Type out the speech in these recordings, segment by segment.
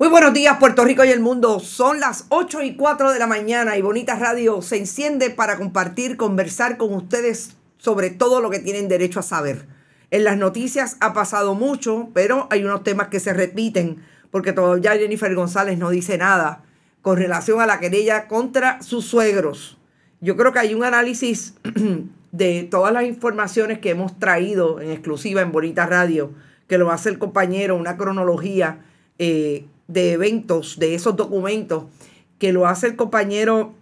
Muy buenos días Puerto Rico y el mundo. Son las 8 y 4 de la mañana y Bonita Radio se enciende para compartir, conversar con ustedes sobre todo lo que tienen derecho a saber. En las noticias ha pasado mucho, pero hay unos temas que se repiten porque todavía Jennifer González no dice nada con relación a la querella contra sus suegros. Yo creo que hay un análisis de todas las informaciones que hemos traído en exclusiva en Bonita Radio, que lo va hace el compañero, una cronología. Eh, de eventos, de esos documentos que lo hace el compañero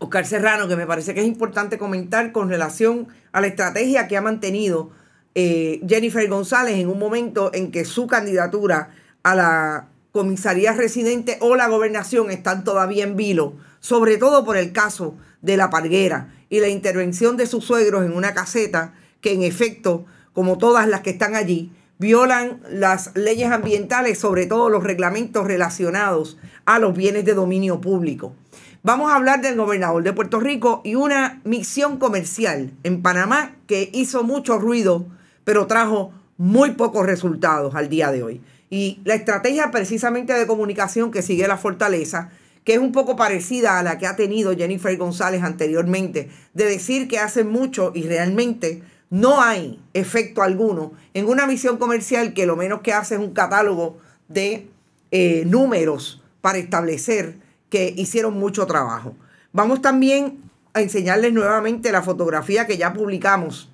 Oscar Serrano, que me parece que es importante comentar con relación a la estrategia que ha mantenido eh, Jennifer González en un momento en que su candidatura a la comisaría residente o la gobernación están todavía en vilo, sobre todo por el caso de la parguera y la intervención de sus suegros en una caseta que en efecto, como todas las que están allí, violan las leyes ambientales, sobre todo los reglamentos relacionados a los bienes de dominio público. Vamos a hablar del gobernador de Puerto Rico y una misión comercial en Panamá que hizo mucho ruido, pero trajo muy pocos resultados al día de hoy. Y la estrategia precisamente de comunicación que sigue la fortaleza, que es un poco parecida a la que ha tenido Jennifer González anteriormente, de decir que hace mucho y realmente no hay efecto alguno en una misión comercial que lo menos que hace es un catálogo de eh, números para establecer que hicieron mucho trabajo. Vamos también a enseñarles nuevamente la fotografía que ya publicamos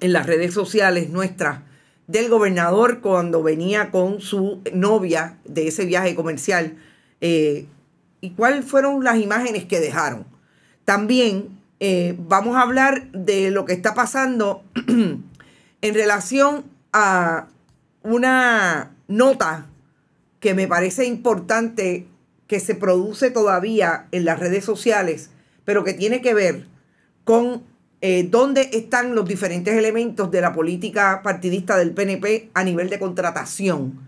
en las redes sociales nuestras del gobernador cuando venía con su novia de ese viaje comercial eh, y cuáles fueron las imágenes que dejaron. También eh, vamos a hablar de lo que está pasando en relación a una nota que me parece importante que se produce todavía en las redes sociales, pero que tiene que ver con eh, dónde están los diferentes elementos de la política partidista del PNP a nivel de contratación,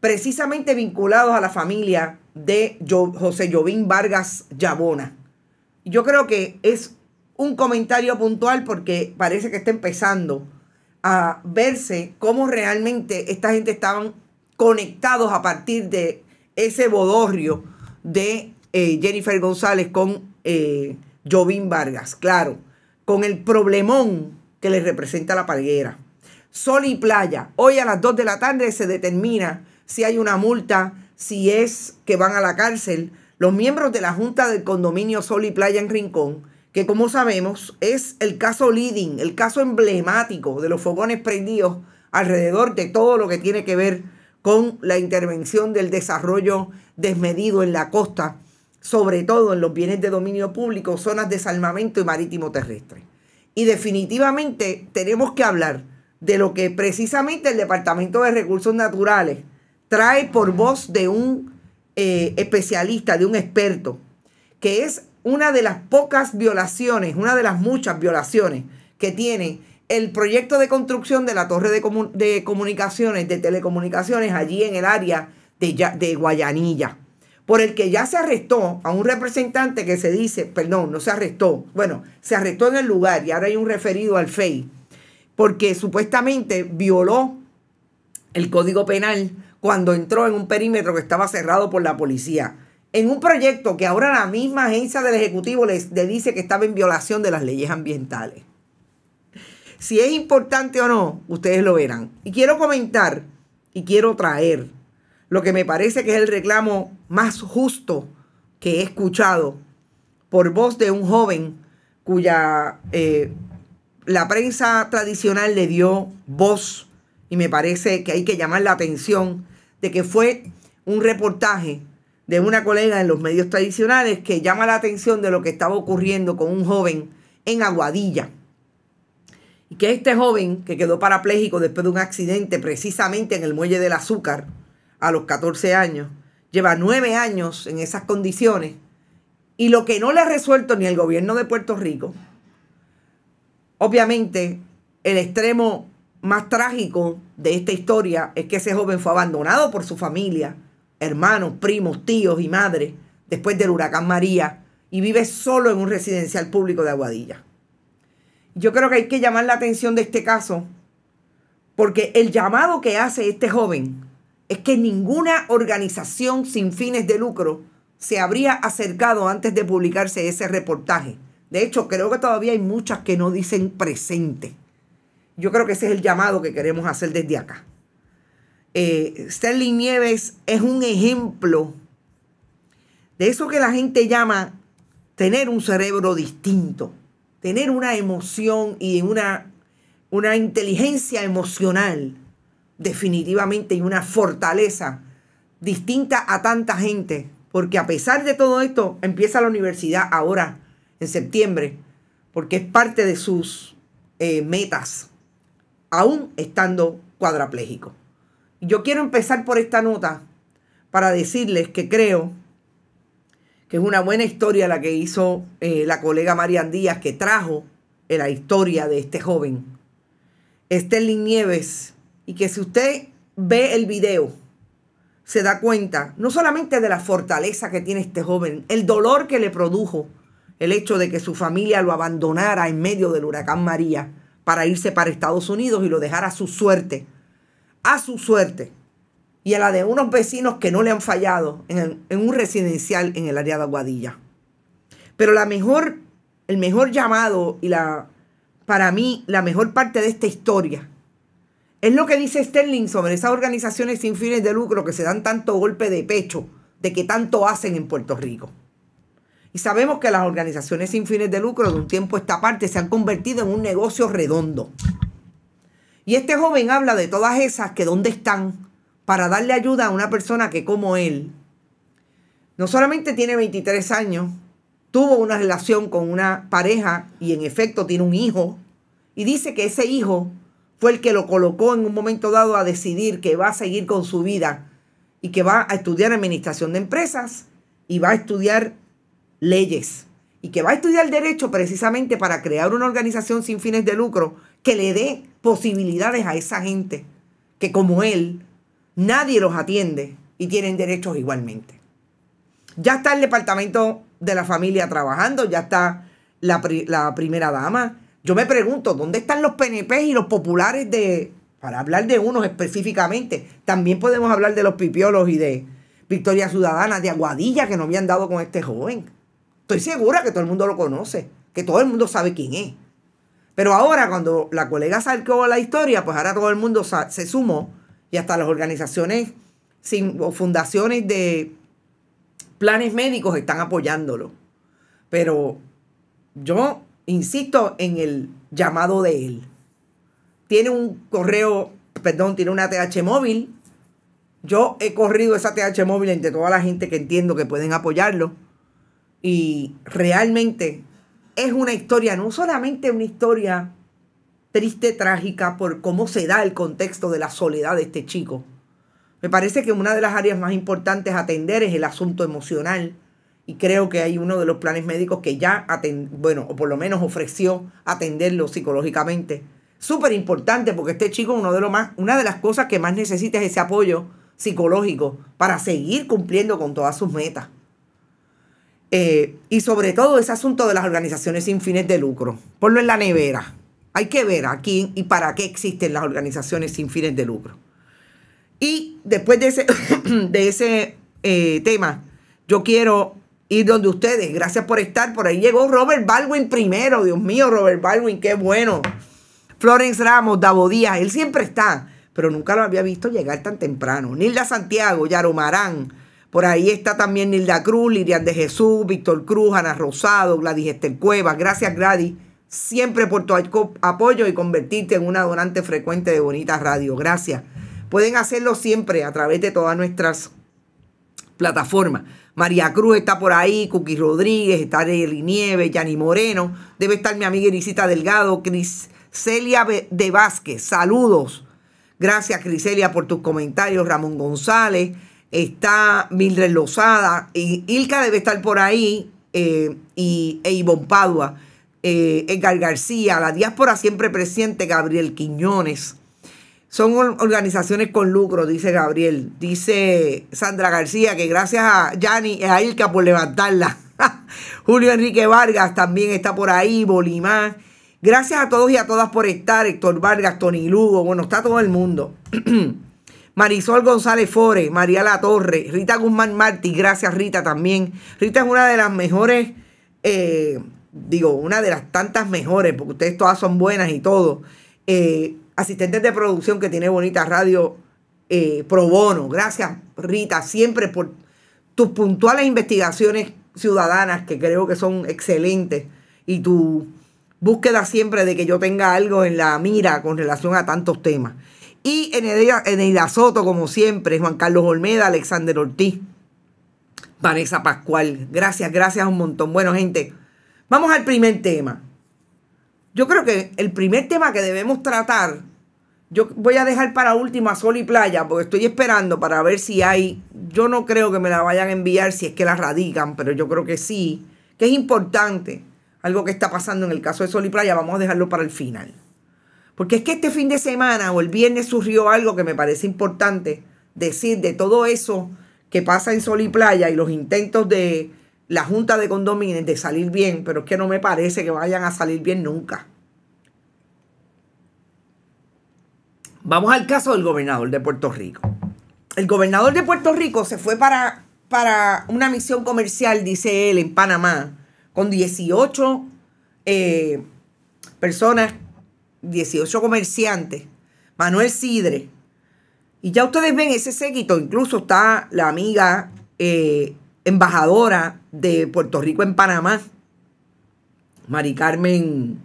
precisamente vinculados a la familia de José Jovín Vargas Llabona. Yo creo que es un comentario puntual porque parece que está empezando a verse cómo realmente esta gente estaban conectados a partir de ese bodorrio de eh, Jennifer González con eh, Jovín Vargas, claro, con el problemón que le representa la palguera. Sol y playa, hoy a las 2 de la tarde se determina si hay una multa, si es que van a la cárcel. Los miembros de la Junta del Condominio Sol y Playa en Rincón que como sabemos es el caso leading, el caso emblemático de los fogones prendidos alrededor de todo lo que tiene que ver con la intervención del desarrollo desmedido en la costa, sobre todo en los bienes de dominio público, zonas de salvamento y marítimo terrestre. Y definitivamente tenemos que hablar de lo que precisamente el Departamento de Recursos Naturales trae por voz de un eh, especialista, de un experto, que es una de las pocas violaciones, una de las muchas violaciones que tiene el proyecto de construcción de la torre de, comunicaciones, de telecomunicaciones, allí en el área de, de Guayanilla, por el que ya se arrestó a un representante que se dice, perdón, no se arrestó, bueno, se arrestó en el lugar y ahora hay un referido al FEI, porque supuestamente violó el código penal cuando entró en un perímetro que estaba cerrado por la policía en un proyecto que ahora la misma agencia del Ejecutivo le dice que estaba en violación de las leyes ambientales. Si es importante o no, ustedes lo verán. Y quiero comentar y quiero traer lo que me parece que es el reclamo más justo que he escuchado por voz de un joven cuya eh, la prensa tradicional le dio voz y me parece que hay que llamar la atención de que fue un reportaje de una colega en los medios tradicionales que llama la atención de lo que estaba ocurriendo con un joven en Aguadilla. Y que este joven que quedó parapléjico después de un accidente precisamente en el muelle del azúcar a los 14 años, lleva nueve años en esas condiciones y lo que no le ha resuelto ni el gobierno de Puerto Rico, obviamente el extremo más trágico de esta historia es que ese joven fue abandonado por su familia hermanos, primos, tíos y madres después del huracán María y vive solo en un residencial público de Aguadilla. Yo creo que hay que llamar la atención de este caso porque el llamado que hace este joven es que ninguna organización sin fines de lucro se habría acercado antes de publicarse ese reportaje. De hecho, creo que todavía hay muchas que no dicen presente. Yo creo que ese es el llamado que queremos hacer desde acá. Eh, Sterling Nieves es un ejemplo de eso que la gente llama tener un cerebro distinto, tener una emoción y una, una inteligencia emocional definitivamente y una fortaleza distinta a tanta gente, porque a pesar de todo esto, empieza la universidad ahora, en septiembre, porque es parte de sus eh, metas, aún estando cuadraplégico. Yo quiero empezar por esta nota para decirles que creo que es una buena historia la que hizo eh, la colega Marian Díaz, que trajo la historia de este joven, Sterling Nieves, y que si usted ve el video, se da cuenta no solamente de la fortaleza que tiene este joven, el dolor que le produjo el hecho de que su familia lo abandonara en medio del huracán María para irse para Estados Unidos y lo dejara a su suerte a su suerte y a la de unos vecinos que no le han fallado en, un residencial en el área de Aguadilla. Pero la mejor, el mejor llamado y la, para mí, la mejor parte de esta historia es lo que dice Sterling sobre esas organizaciones sin fines de lucro que se dan tanto golpe de pecho de que tanto hacen en Puerto Rico. Y sabemos que las organizaciones sin fines de lucro de un tiempo a esta parte se han convertido en un negocio redondo. Y este joven habla de todas esas que dónde están para darle ayuda a una persona que como él, no solamente tiene 23 años, tuvo una relación con una pareja y en efecto tiene un hijo, y dice que ese hijo fue el que lo colocó en un momento dado a decidir que va a seguir con su vida y que va a estudiar administración de empresas y va a estudiar leyes y que va a estudiar derecho precisamente para crear una organización sin fines de lucro que le dé posibilidades a esa gente que como él nadie los atiende y tienen derechos igualmente. Ya está el departamento de la familia trabajando, ya está la, primera dama. Yo me pregunto, ¿dónde están los PNP y los populares de, para hablar de unos específicamente? También podemos hablar de los pipiolos y de Victoria Ciudadana, de Aguadilla, que nos habían dado con este joven. Estoy segura que todo el mundo lo conoce, que todo el mundo sabe quién es. Pero ahora cuando la colega sacó la historia, pues ahora todo el mundo se sumó y hasta las organizaciones sin, o fundaciones de planes médicos están apoyándolo. Pero yo insisto en el llamado de él. Tiene un correo, perdón, tiene una TH móvil. Yo he corrido esa TH móvil entre toda la gente que entiendo que pueden apoyarlo. Y realmente es una historia, no solamente una historia triste, trágica, por cómo se da el contexto de la soledad de este chico. Me parece que una de las áreas más importantes a atender es el asunto emocional. Y creo que hay uno de los planes médicos que ya, bueno, o por lo menos ofreció atenderlo psicológicamente. Súper importante porque este chico, uno de más, una de las cosas que más necesita es ese apoyo psicológico para seguir cumpliendo con todas sus metas. Eh, y sobre todo ese asunto de las organizaciones sin fines de lucro. Ponlo en la nevera. Hay que ver a quién y para qué existen las organizaciones sin fines de lucro. Y después de ese, de ese eh, tema, yo quiero ir donde ustedes. Gracias por estar. Por ahí llegó Robert Baldwin primero. Dios mío, Robert Baldwin, qué bueno. Florence Ramos, Davo Díaz, él siempre está, pero nunca lo había visto llegar tan temprano. Nilda Santiago, Yaromarán. Por ahí está también Nilda Cruz, Lirian de Jesús, Víctor Cruz, Ana Rosado, Gladys Estel Cuevas. Gracias, Gladys, siempre por tu apoyo y convertirte en una donante frecuente de Bonita Radio. Gracias. Pueden hacerlo siempre a través de todas nuestras plataformas. María Cruz está por ahí, Cookie Rodríguez, está Eli Nieves, Yanni Moreno, debe estar mi amiga Irisita Delgado, Cris Celia de Vázquez, saludos. Gracias Criselia por tus comentarios, Ramón González, está Mildred Lozada, y Ilka debe estar por ahí, eh, y, e Ivonne Padua, eh, Edgar García, la diáspora siempre presente, Gabriel Quiñones. Son organizaciones con lucro, dice Gabriel. Dice Sandra García que gracias a Yanni y a Ilka por levantarla. Julio Enrique Vargas también está por ahí, Bolimán. Gracias a todos y a todas por estar, Héctor Vargas, Tony Lugo, bueno, está todo el mundo. Marisol González Fore, María La Torre, Rita Guzmán Martí, gracias Rita también. Rita es una de las mejores, eh, digo, una de las tantas mejores, porque ustedes todas son buenas y todo. Eh, asistentes de producción que tiene Bonita Radio eh, Pro Bono. Gracias Rita, siempre por tus puntuales investigaciones ciudadanas, que creo que son excelentes, y tu búsqueda siempre de que yo tenga algo en la mira con relación a tantos temas. Y en el Soto, como siempre, Juan Carlos Olmeda, Alexander Ortiz, Vanessa Pascual. Gracias, gracias un montón. Bueno, gente, vamos al primer tema. Yo creo que el primer tema que debemos tratar, yo voy a dejar para última Sol y Playa, porque estoy esperando para ver si hay, yo no creo que me la vayan a enviar si es que la radican, pero yo creo que sí, que es importante algo que está pasando en el caso de Sol y Playa, vamos a dejarlo para el final. Porque es que este fin de semana o el viernes surgió algo que me parece importante decir de todo eso que pasa en Sol y Playa y los intentos de la Junta de Condominios de salir bien, pero es que no me parece que vayan a salir bien nunca. Vamos al caso del gobernador de Puerto Rico. El gobernador de Puerto Rico se fue para, para una misión comercial, dice él, en Panamá, con 18 eh, personas 18 comerciantes, Manuel Sidre. Y ya ustedes ven ese séquito, incluso está la amiga eh, embajadora de Puerto Rico en Panamá, Mari Carmen,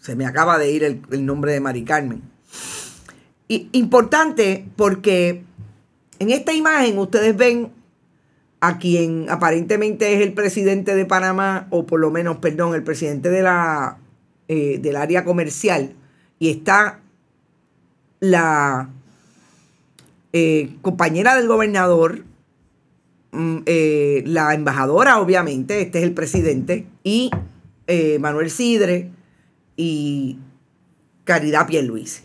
se me acaba de ir el, el nombre de Mari Carmen. Y, importante porque en esta imagen ustedes ven a quien aparentemente es el presidente de Panamá, o por lo menos, perdón, el presidente de la eh, del área comercial y está la eh, compañera del gobernador, mm, eh, la embajadora obviamente, este es el presidente, y Manuel Sidre y Caridad Luis.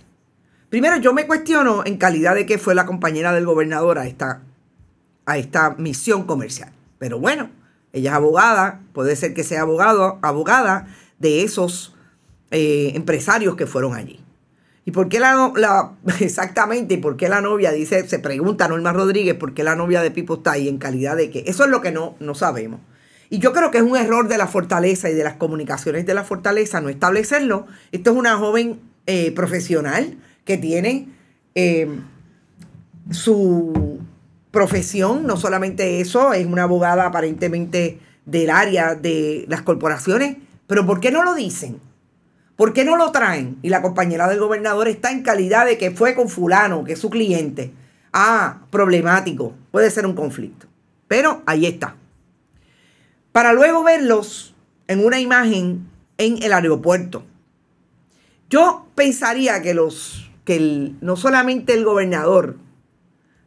Primero yo me cuestiono en calidad de que fue la compañera del gobernador a esta, a esta misión comercial. Pero bueno, ella es abogada, puede ser que sea abogado, abogada de esos eh, empresarios que fueron allí. ¿Y por qué la, exactamente, y por qué la novia, dice, se pregunta Norma Rodríguez, por qué la novia de Pipo está ahí en calidad de qué? Eso es lo que no, no sabemos. Y yo creo que es un error de la fortaleza y de las comunicaciones de la fortaleza no establecerlo. Esto es una joven eh, profesional que tiene em, su profesión, no solamente eso, es una abogada aparentemente del área de las corporaciones, pero ¿por qué no lo dicen? ¿Por qué no lo traen? Y la compañera del gobernador está en calidad de que fue con fulano, que es su cliente. Ah, problemático. Puede ser un conflicto. Pero ahí está. Para luego verlos en una imagen en el aeropuerto. Yo pensaría que los que no solamente el gobernador,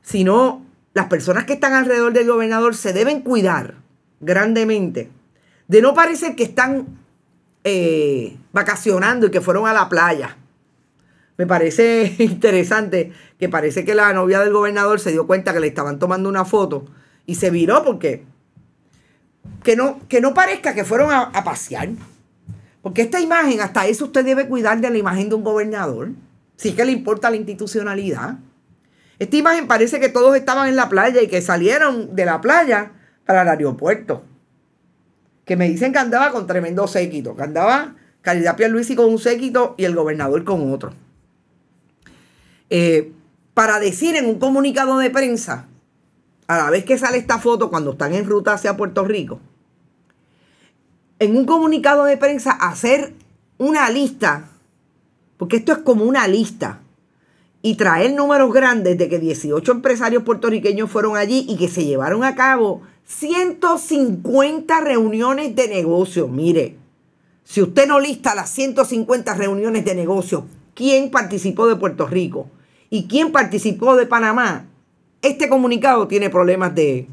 sino las personas que están alrededor del gobernador se deben cuidar grandemente de no parecer que están eh, vacacionando y que fueron a la playa. Me parece interesante que parece que la novia del gobernador se dio cuenta que le estaban tomando una foto y se viró porque que no, que no parezca que fueron a, pasear. Porque esta imagen, hasta eso usted debe cuidar de la imagen de un gobernador. Si es que le importa la institucionalidad. Esta imagen parece que todos estaban en la playa y que salieron de la playa para el aeropuerto. Que me dicen que andaba con tremendo séquito, que andaba Caridad Pierluisi con un séquito y el gobernador con otro. Eh, para decir en un comunicado de prensa, a la vez que sale esta foto cuando están en ruta hacia Puerto Rico, en un comunicado de prensa hacer una lista, porque esto es como una lista, y traer números grandes de que 18 empresarios puertorriqueños fueron allí y que se llevaron a cabo 150 reuniones de negocios. Mire, si usted no lista las 150 reuniones de negocios, ¿quién participó de Puerto Rico? ¿Y quién participó de Panamá? Este comunicado tiene problemas de,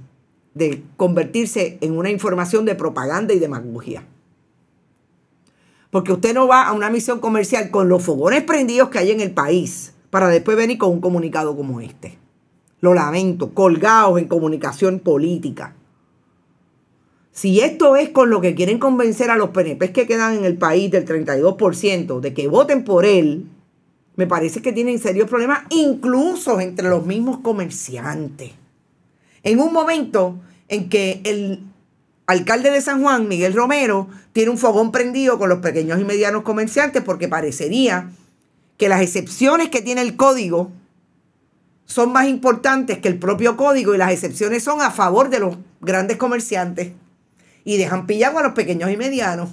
convertirse en una información de propaganda y de demagogia. Porque usted no va a una misión comercial con los fogones prendidos que hay en el país para después venir con un comunicado como este. Lo lamento, colgados en comunicación política. Si esto es con lo que quieren convencer a los PNP que quedan en el país del 32% de que voten por él, me parece que tienen serios problemas, incluso entre los mismos comerciantes. En un momento en que el alcalde de San Juan, Miguel Romero, tiene un fogón prendido con los pequeños y medianos comerciantes porque parecería que las excepciones que tiene el código son más importantes que el propio código y las excepciones son a favor de los grandes comerciantes y dejan pillado a los pequeños y medianos.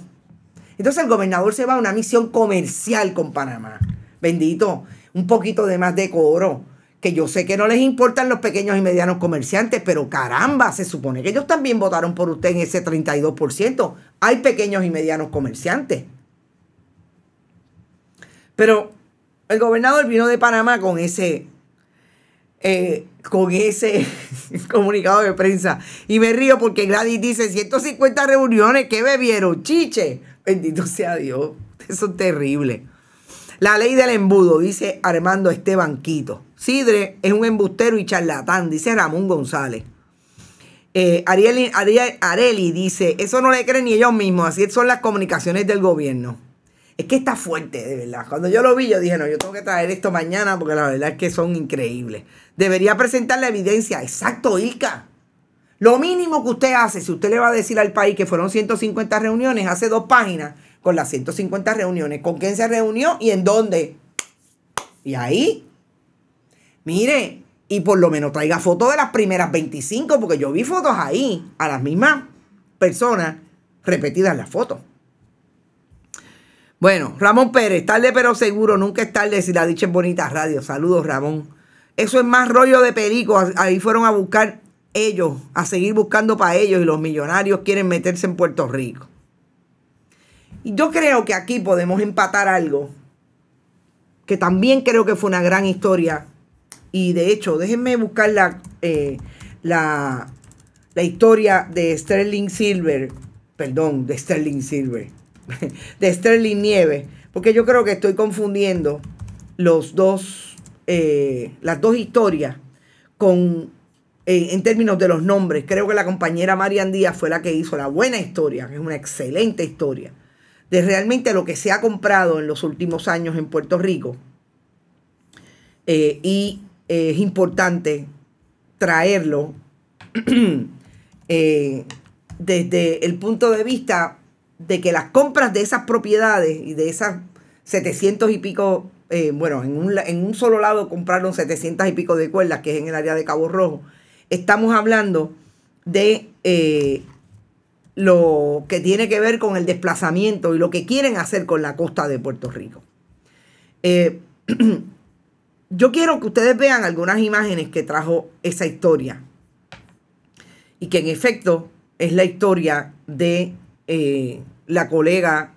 Entonces el gobernador se va a una misión comercial con Panamá. Bendito, un poquito de más decoro. Que yo sé que no les importan los pequeños y medianos comerciantes, pero caramba, se supone que ellos también votaron por usted en ese 32%. Hay pequeños y medianos comerciantes. Pero el gobernador vino de Panamá con ese eh, con ese comunicado de prensa. Y me río porque Gladys dice 150 reuniones, que bebieron? Chiche. Bendito sea Dios. Eso es terrible. La ley del embudo, dice Armando Esteban Quito. Sidre es un embustero y charlatán, dice Ramón González. Eh, Ariel, Areli dice, eso no le creen ni ellos mismos, así son las comunicaciones del gobierno. Es que está fuerte, de verdad. Cuando yo lo vi, yo dije, no, yo tengo que traer esto mañana porque la verdad es que son increíbles. Debería presentar la evidencia. Exacto, Ica. Lo mínimo que usted hace, si usted le va a decir al país que fueron 150 reuniones, hace dos páginas con las 150 reuniones, con quién se reunió y en dónde. Y ahí, mire, y por lo menos traiga fotos de las primeras 25, porque yo vi fotos ahí, a las mismas personas, repetidas las fotos. Bueno, Ramón Pérez, tarde pero seguro, nunca es tarde si la dicha es bonita radio. Saludos, Ramón. Eso es más rollo de perico. Ahí fueron a buscar ellos, a seguir buscando para ellos y los millonarios quieren meterse en Puerto Rico. Y yo creo que aquí podemos empatar algo que también creo que fue una gran historia. Y de hecho, déjenme buscar la, eh, la historia de Sterling Silver, perdón, de Sterling Silver de Sterling Nieves, porque yo creo que estoy confundiendo los dos, eh, las dos historias con, en términos de los nombres. Creo que la compañera Marian Díaz fue la que hizo la buena historia, que es una excelente historia, de realmente lo que se ha comprado en los últimos años en Puerto Rico. Eh, y eh, es importante traerlo desde el punto de vista de que las compras de esas propiedades y de esas 700 y pico, eh, bueno, en un, solo lado compraron 700 y pico de cuerdas, que es en el área de Cabo Rojo. Estamos hablando de eh, lo que tiene que ver con el desplazamiento y lo que quieren hacer con la costa de Puerto Rico. Eh, yo quiero que ustedes vean algunas imágenes que trajo esa historia y que en efecto es la historia de eh, la colega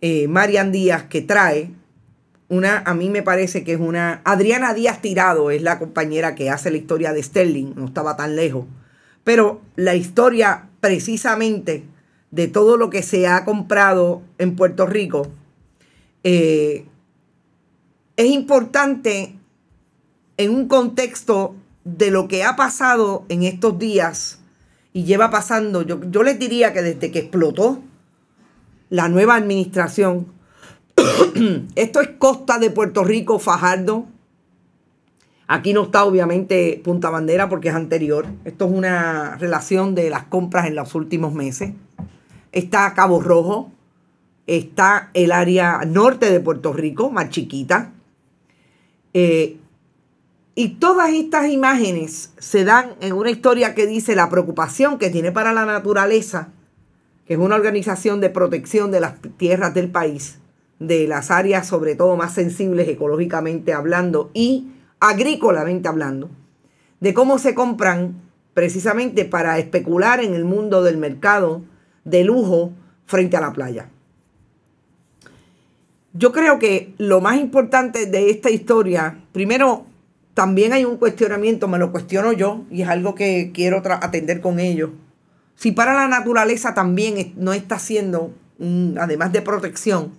eh, Marian Díaz que trae. Una, a mí me parece que es una. Adriana Díaz Tirado es la compañera que hace la historia de Sterling, no estaba tan lejos. Pero la historia precisamente de todo lo que se ha comprado en Puerto Rico, eh, es importante en un contexto de lo que ha pasado en estos días y lleva pasando, yo, yo les diría que desde que explotó la nueva administración, esto es costa de Puerto Rico, Fajardo. Aquí no está obviamente Punta Bandera porque es anterior. Esto es una relación de las compras en los últimos meses. Está Cabo Rojo, está el área norte de Puerto Rico, más chiquita. Eh, y todas estas imágenes se dan en una historia que dice la preocupación que tiene para la naturaleza, que es una organización de protección de las tierras del país, de las áreas sobre todo más sensibles ecológicamente hablando y agrícolamente hablando, de cómo se compran precisamente para especular en el mundo del mercado de lujo frente a la playa. Yo creo que lo más importante de esta historia, primero, también hay un cuestionamiento, me lo cuestiono yo, y es algo que quiero atender con ellos. Si para la naturaleza también no está siendo, además de protección,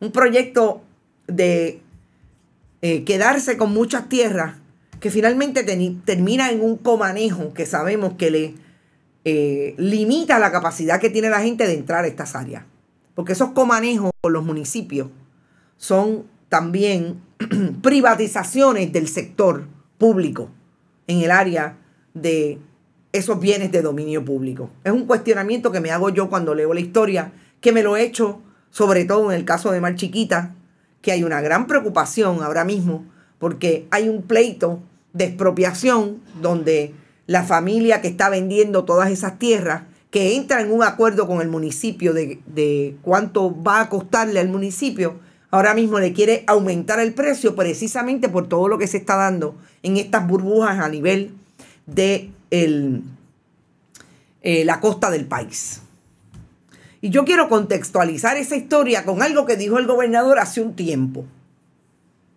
un proyecto de eh, quedarse con muchas tierras que finalmente termina en un comanejo que sabemos que le eh, limita la capacidad que tiene la gente de entrar a estas áreas. Porque esos comanejos con los municipios son también privatizaciones del sector público en el área de esos bienes de dominio público. Es un cuestionamiento que me hago yo cuando leo la historia, que me lo he hecho sobre todo en el caso de Mar Chiquita, que hay una gran preocupación ahora mismo porque hay un pleito de expropiación donde la familia que está vendiendo todas esas tierras, que entra en un acuerdo con el municipio de, de cuánto va a costarle al municipio, ahora mismo le quiere aumentar el precio precisamente por todo lo que se está dando en estas burbujas a nivel de eh, la costa del país. Y yo quiero contextualizar esa historia con algo que dijo el gobernador hace un tiempo.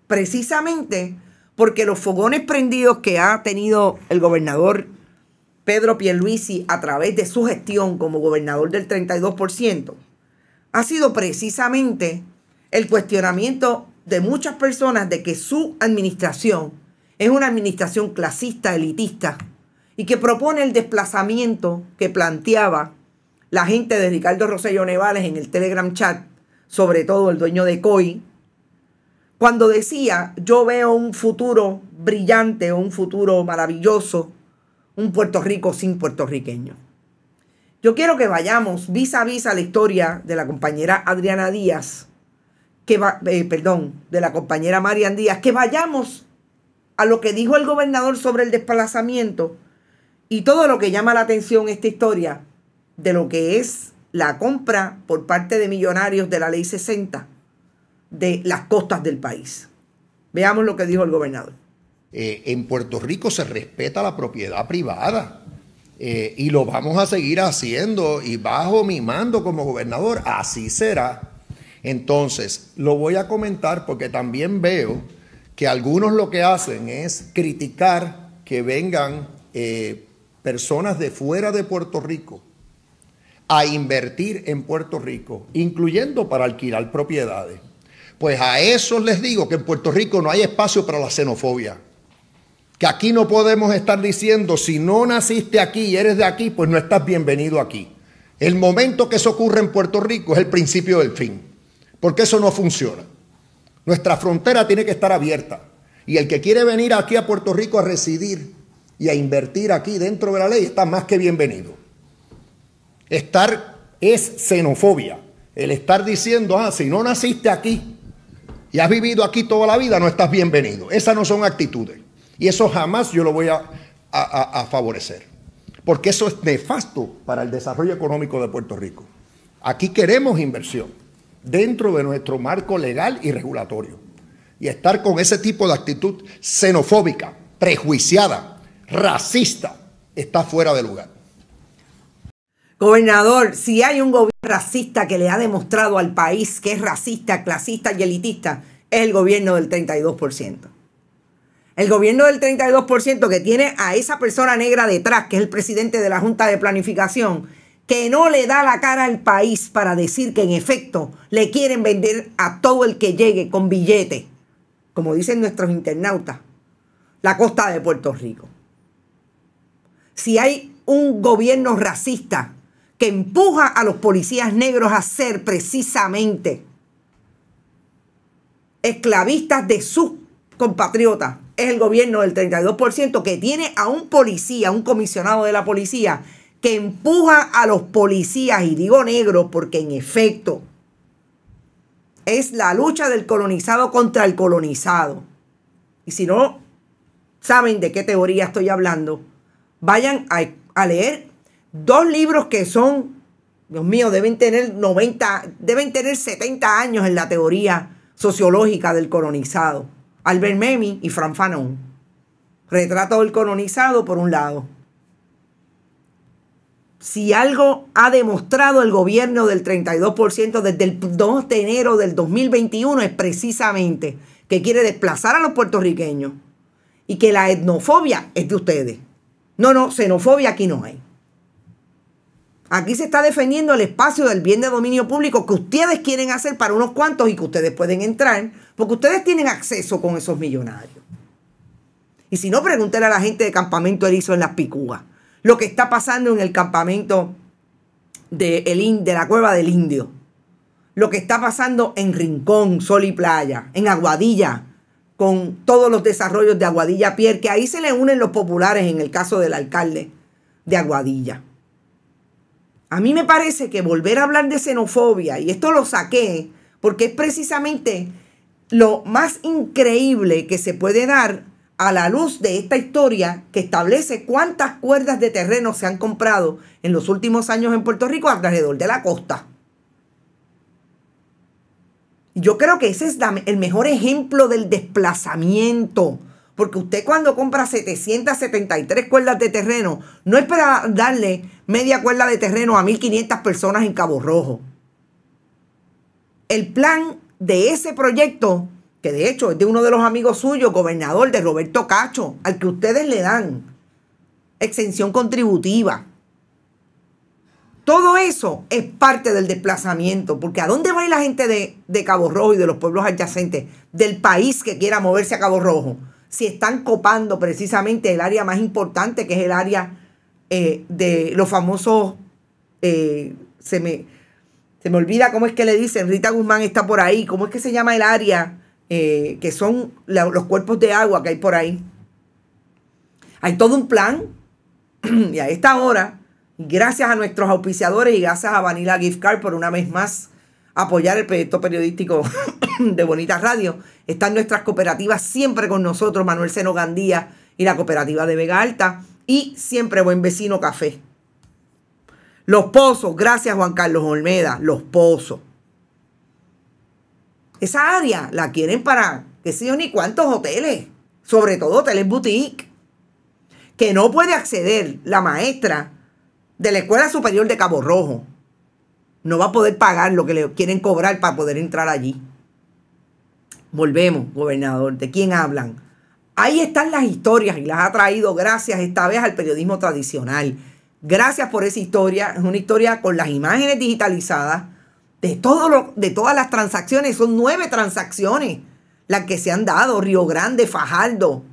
Precisamente porque los fogones prendidos que ha tenido el gobernador Pedro Pierluisi a través de su gestión como gobernador del 32% ha sido precisamente el cuestionamiento de muchas personas de que su administración es una administración clasista, elitista, y que propone el desplazamiento que planteaba la gente de Ricardo Rosello Nevales en el Telegram chat, sobre todo el dueño de COI, cuando decía, yo veo un futuro brillante, un futuro maravilloso, un Puerto Rico sin puertorriqueño. Yo quiero que vayamos vis a vis a la historia de la compañera Adriana Díaz, eh, perdón, de la compañera Marian Díaz, que vayamos a lo que dijo el gobernador sobre el desplazamiento y todo lo que llama la atención esta historia de lo que es la compra por parte de millonarios de la ley 60 de las costas del país. Veamos lo que dijo el gobernador. Eh, en Puerto Rico se respeta la propiedad privada eh, y lo vamos a seguir haciendo y bajo mi mando como gobernador, así será. Entonces, lo voy a comentar porque también veo que algunos lo que hacen es criticar que vengan eh, personas de fuera de Puerto Rico a invertir en Puerto Rico, incluyendo para alquilar propiedades. Pues a esos les digo que en Puerto Rico no hay espacio para la xenofobia. Que aquí no podemos estar diciendo, si no naciste aquí y eres de aquí, pues no estás bienvenido aquí. El momento que eso ocurre en Puerto Rico es el principio del fin porque eso no funciona. Nuestra frontera tiene que estar abierta. Y el que quiere venir aquí a Puerto Rico a residir y a invertir aquí dentro de la ley está más que bienvenido. Estar es xenofobia. El estar diciendo, ah, si no naciste aquí y has vivido aquí toda la vida, no estás bienvenido. Esas no son actitudes. Y eso jamás yo lo voy a, favorecer. Porque eso es nefasto para el desarrollo económico de Puerto Rico. Aquí queremos inversión dentro de nuestro marco legal y regulatorio. Y estar con ese tipo de actitud xenofóbica, prejuiciada, racista, está fuera de lugar. Gobernador, si hay un gobierno racista que le ha demostrado al país que es racista, clasista y elitista, es el gobierno del 32%. El gobierno del 32% que tiene a esa persona negra detrás, que es el presidente de la Junta de Planificación, que no le da la cara al país para decir que en efecto le quieren vender a todo el que llegue con billete, como dicen nuestros internautas, la costa de Puerto Rico. Si hay un gobierno racista que empuja a los policías negros a ser precisamente esclavistas de sus compatriotas, es el gobierno del 32% que tiene a un policía, un comisionado de la policía, que empuja a los policías, y digo negros porque en efecto es la lucha del colonizado contra el colonizado. Y si no saben de qué teoría estoy hablando, vayan a, leer dos libros que son, Dios mío, deben tener 90, deben tener 70 años en la teoría sociológica del colonizado. Albert Memmi y Fran Fanon. Retrato del colonizado por un lado si algo ha demostrado el gobierno del 32% desde el 2 de enero del 2021 es precisamente que quiere desplazar a los puertorriqueños y que la etnofobia es de ustedes. No, no, xenofobia aquí no hay. Aquí se está defendiendo el espacio del bien de dominio público que ustedes quieren hacer para unos cuantos y que ustedes pueden entrar, porque ustedes tienen acceso con esos millonarios. Y si no, pregúntenle a la gente de Campamento Erizo en las Picúas lo que está pasando en el campamento de, el, de la cueva del indio, lo que está pasando en Rincón, Sol y Playa, en Aguadilla, con todos los desarrollos de Aguadilla Pier, que ahí se le unen los populares en el caso del alcalde de Aguadilla. A mí me parece que volver a hablar de xenofobia, y esto lo saqué, porque es precisamente lo más increíble que se puede dar a la luz de esta historia que establece cuántas cuerdas de terreno se han comprado en los últimos años en Puerto Rico alrededor de la costa. Yo creo que ese es el mejor ejemplo del desplazamiento. Porque usted cuando compra 773 cuerdas de terreno, no es para darle media cuerda de terreno a 1.500 personas en Cabo Rojo. El plan de ese proyecto que de hecho es de uno de los amigos suyos, gobernador de Roberto Cacho, al que ustedes le dan exención contributiva. Todo eso es parte del desplazamiento, porque ¿a dónde va la gente de, Cabo Rojo y de los pueblos adyacentes, del país que quiera moverse a Cabo Rojo? Si están copando precisamente el área más importante, que es el área eh, de los famosos, eh, se, me, se me olvida cómo es que le dicen, Rita Guzmán está por ahí, ¿cómo es que se llama el área eh, que son los cuerpos de agua que hay por ahí. Hay todo un plan y a esta hora, gracias a nuestros auspiciadores y gracias a Vanilla Gift Card por una vez más apoyar el proyecto periodístico de Bonita Radio, están nuestras cooperativas siempre con nosotros, Manuel Seno Gandía y la cooperativa de Vega Alta y siempre Buen Vecino Café. Los pozos, gracias Juan Carlos Olmeda, los pozos. Esa área la quieren para, que sé yo, ni cuántos hoteles, sobre todo hoteles boutique, que no puede acceder la maestra de la Escuela Superior de Cabo Rojo. No va a poder pagar lo que le quieren cobrar para poder entrar allí. Volvemos, gobernador, ¿de quién hablan? Ahí están las historias y las ha traído gracias esta vez al periodismo tradicional. Gracias por esa historia. Es una historia con las imágenes digitalizadas, de, todo lo, de todas las transacciones, son nueve transacciones las que se han dado. Río Grande, Fajardo,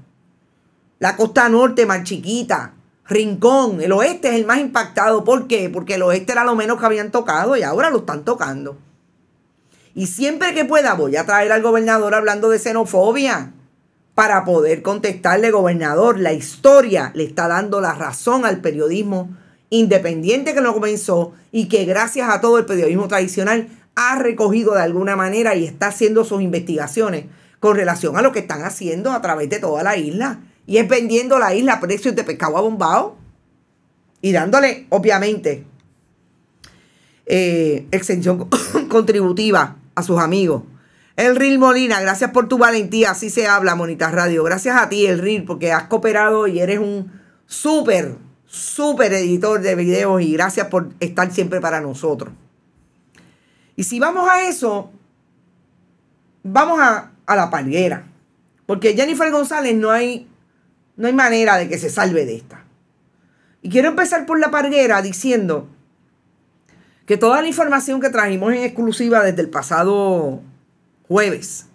la costa norte más chiquita, Rincón, el oeste es el más impactado. ¿Por qué? Porque el oeste era lo menos que habían tocado y ahora lo están tocando. Y siempre que pueda voy a traer al gobernador hablando de xenofobia para poder contestarle, gobernador, la historia le está dando la razón al periodismo independiente que no comenzó y que gracias a todo el periodismo tradicional ha recogido de alguna manera y está haciendo sus investigaciones con relación a lo que están haciendo a través de toda la isla. Y es vendiendo la isla a precios de pescado abombado y dándole, obviamente, eh, exención contributiva a sus amigos. El Ril Molina, gracias por tu valentía. Así se habla, Monita Radio. Gracias a ti, El Ril, porque has cooperado y eres un súper Super editor de videos y gracias por estar siempre para nosotros. Y si vamos a eso, vamos a, la parguera... Porque Jennifer González no hay, no hay manera de que se salve de esta. Y quiero empezar por la parguera... diciendo que toda la información que trajimos en exclusiva desde el pasado jueves,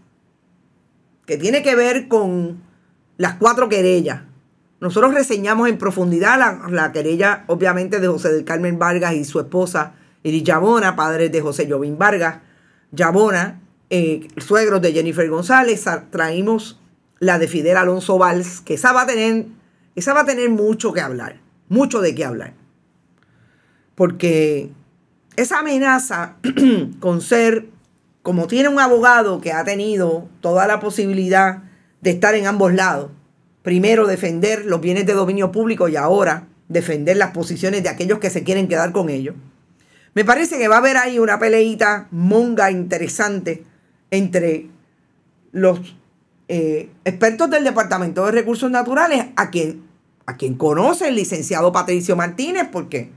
que tiene que ver con las cuatro querellas nosotros reseñamos en profundidad la, querella, obviamente, de José del Carmen Vargas y su esposa, Iris Yabona, padres de José Jovín Vargas, Yabona, eh, suegro de Jennifer González. Traímos la de Fidel Alonso Valls, que a tener, esa va a tener mucho que hablar, mucho de qué hablar. Porque esa amenaza con ser, como tiene un abogado que ha tenido toda la posibilidad de estar en ambos lados, primero defender los bienes de dominio público y ahora defender las posiciones de aquellos que se quieren quedar con ellos. Me parece que va a haber ahí una peleita monga interesante entre los eh, expertos del Departamento de Recursos Naturales, a quien, a quien conoce el licenciado Patricio Martínez, porque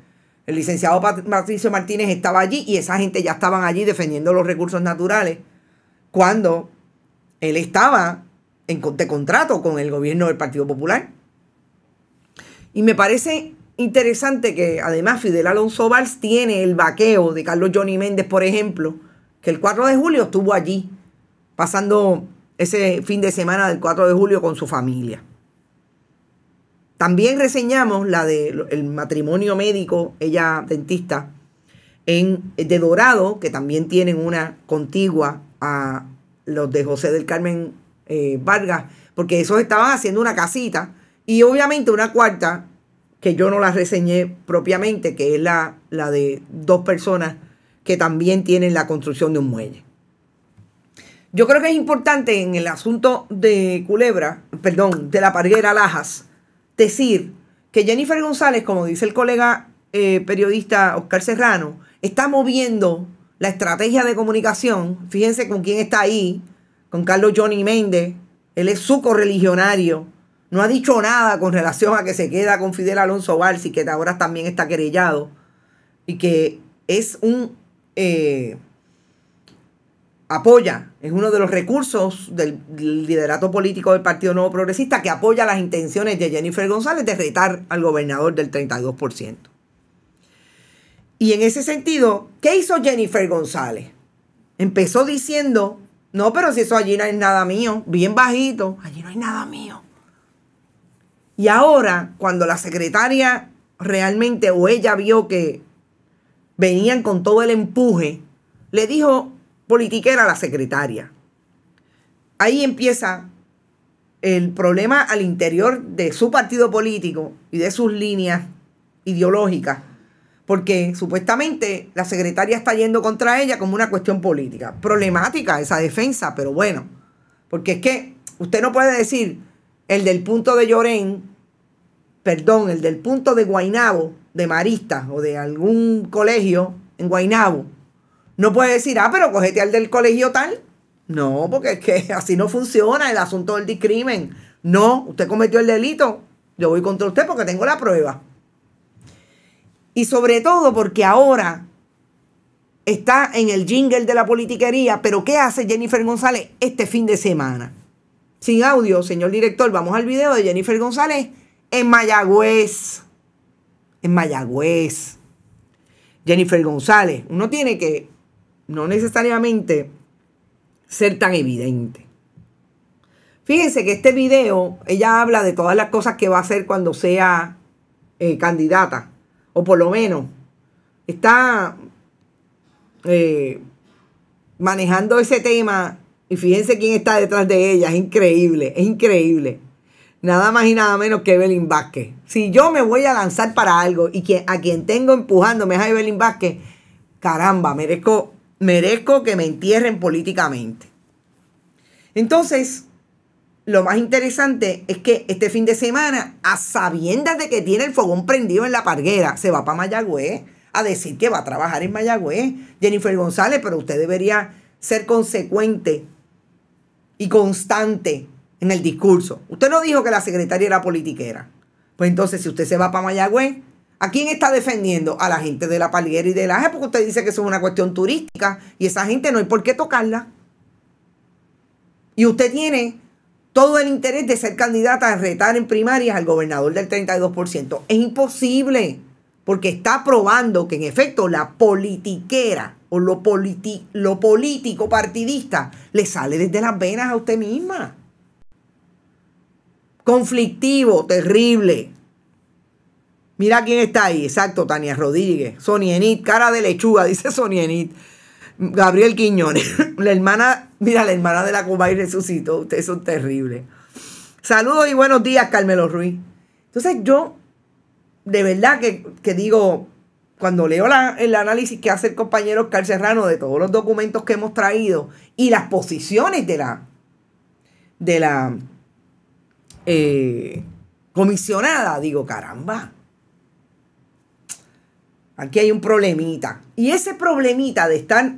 el licenciado Patricio Martínez estaba allí y esa gente ya estaban allí defendiendo los recursos naturales cuando él estaba de contrato con el gobierno del Partido Popular. Y me parece interesante que además Fidel Alonso Valls tiene el vaqueo de Carlos Johnny Méndez, por ejemplo, que el 4 de julio estuvo allí, pasando ese fin de semana del 4 de julio con su familia. También reseñamos la del matrimonio médico, ella dentista, en, de Dorado, que también tienen una contigua a los de José del Carmen eh, Vargas, porque esos estaban haciendo una casita. Y obviamente una cuarta, que yo no la reseñé propiamente, que es la, de dos personas que también tienen la construcción de un muelle. Yo creo que es importante en el asunto de Culebra, perdón, de la parguera Lajas, decir que Jennifer González, como dice el colega eh, periodista Oscar Serrano, está moviendo la estrategia de comunicación. Fíjense con quién está ahí, con Carlos Johnny Méndez. Él es su correligionario. No ha dicho nada con relación a que se queda con Fidel Alonso y que ahora también está querellado. Y que es un. Eh, apoya, es uno de los recursos del liderato político del Partido Nuevo Progresista que apoya las intenciones de Jennifer González de retar al gobernador del 32%. Y en ese sentido, ¿qué hizo Jennifer González? Empezó diciendo no, pero si eso allí no hay nada mío, bien bajito, allí no hay nada mío. Y ahora, cuando la secretaria realmente o ella vio que venían con todo el empuje, le dijo politiquera a la secretaria. Ahí empieza el problema al interior de su partido político y de sus líneas ideológicas porque supuestamente la secretaria está yendo contra ella como una cuestión política. Problemática esa defensa, pero bueno, porque es que usted no puede decir el del punto de Llorén, perdón, el del punto de Guainabo, de Maristas o de algún colegio en Guainabo, no puede decir, ah, pero cogete al del colegio tal. No, porque es que así no funciona el asunto del discrimen. No, usted cometió el delito, yo voy contra usted porque tengo la prueba. Y sobre todo porque ahora está en el jingle de la politiquería, pero ¿qué hace Jennifer González este fin de semana? Sin audio, señor director, vamos al video de Jennifer González en Mayagüez. En Mayagüez. Jennifer González, uno tiene que no necesariamente ser tan evidente. Fíjense que este video, ella habla de todas las cosas que va a hacer cuando sea eh, candidata o por lo menos está eh, manejando ese tema y fíjense quién está detrás de ella, es increíble, es increíble. Nada más y nada menos que Evelyn Vázquez. Si yo me voy a lanzar para algo y que, a quien tengo empujándome es a Evelyn Vázquez, caramba, merezco, merezco que me entierren políticamente. Entonces, lo más interesante es que este fin de semana, a sabiendas de que tiene el fogón prendido en la parguera, se va para Mayagüez a decir que va a trabajar en Mayagüez. Jennifer González, pero usted debería ser consecuente y constante en el discurso. Usted no dijo que la secretaria era politiquera. Pues entonces, si usted se va para Mayagüez, ¿a quién está defendiendo? A la gente de la parguera y del aje, porque usted dice que eso es una cuestión turística y esa gente no hay por qué tocarla. Y usted tiene todo el interés de ser candidata a retar en primarias al gobernador del 32%. Es imposible, porque está probando que en efecto la politiquera o lo, político partidista le sale desde las venas a usted misma. Conflictivo, terrible. Mira quién está ahí, exacto, Tania Rodríguez, Sonienit, cara de lechuga, dice Sonienit. Gabriel Quiñones, la hermana, mira, la hermana de la Cuba y resucitó. Ustedes son terribles. Saludos y buenos días, Carmelo Ruiz. Entonces yo, de verdad que, que digo, cuando leo el análisis que hace el compañero Oscar Serrano de todos los documentos que hemos traído y las posiciones de la, de la eh, comisionada, digo, caramba, aquí hay un problemita. Y ese problemita de estar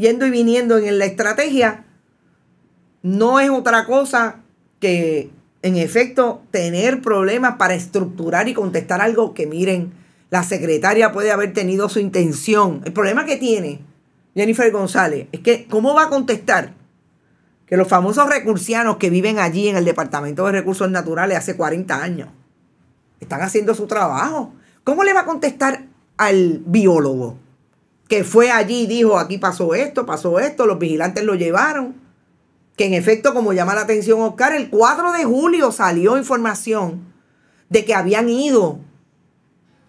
yendo y viniendo en la estrategia, no es otra cosa que, en efecto, tener problemas para estructurar y contestar algo que, miren, la secretaria puede haber tenido su intención. El problema que tiene Jennifer González es que, ¿cómo va a contestar? Que los famosos recursianos que viven allí en el Departamento de Recursos Naturales hace 40 años están haciendo su trabajo. ¿Cómo le va a contestar al biólogo? que fue allí y dijo, aquí pasó esto, pasó esto, los vigilantes lo llevaron. Que en efecto, como llama la atención Oscar, el 4 de julio salió información de que habían ido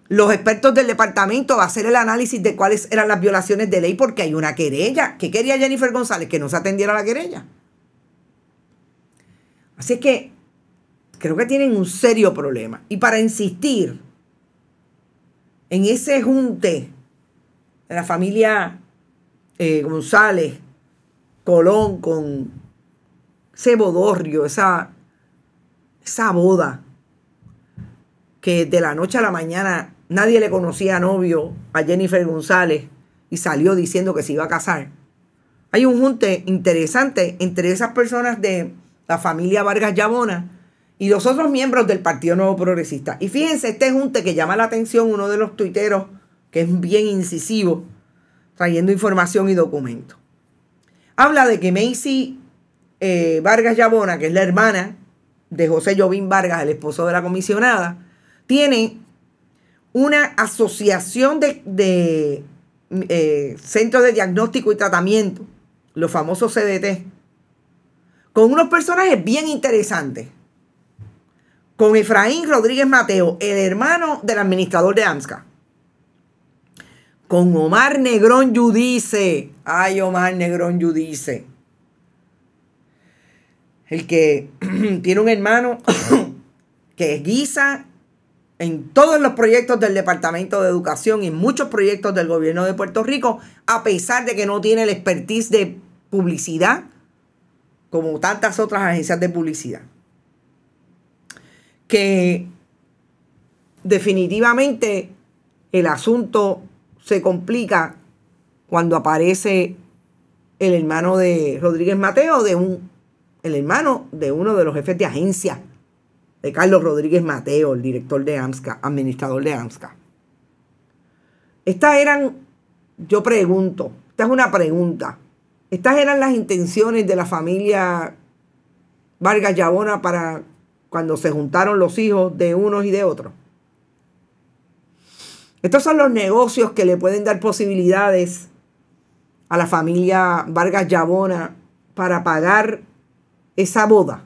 los expertos del departamento a hacer el análisis de cuáles eran las violaciones de ley porque hay una querella. ¿Qué quería Jennifer González? Que no se atendiera la querella. Así que creo que tienen un serio problema. Y para insistir en ese junte la familia eh, González, Colón, con Cebodorrio, esa, esa boda que de la noche a la mañana nadie le conocía a novio a Jennifer González y salió diciendo que se iba a casar. Hay un junte interesante entre esas personas de la familia Vargas Llabona y los otros miembros del Partido Nuevo Progresista. Y fíjense este junte que llama la atención uno de los tuiteros que es bien incisivo, trayendo información y documentos. Habla de que Macy eh, Vargas Yabona, que es la hermana de José Jovín Vargas, el esposo de la comisionada, tiene una asociación de, de eh, centros de diagnóstico y tratamiento, los famosos CDT, con unos personajes bien interesantes. Con Efraín Rodríguez Mateo, el hermano del administrador de AMSCA con Omar Negrón Yudice. Ay, Omar Negrón Yudice. El que tiene un hermano que es guisa en todos los proyectos del Departamento de Educación y en muchos proyectos del gobierno de Puerto Rico, a pesar de que no tiene el expertise de publicidad como tantas otras agencias de publicidad. Que definitivamente el asunto se complica cuando aparece el hermano de Rodríguez Mateo, de un, el hermano de uno de los jefes de agencia, de Carlos Rodríguez Mateo, el director de AMSCA, administrador de AMSCA. Estas eran, yo pregunto, esta es una pregunta, estas eran las intenciones de la familia Vargas Llabona para cuando se juntaron los hijos de unos y de otros. Estos son los negocios que le pueden dar posibilidades a la familia Vargas Llabona para pagar esa boda,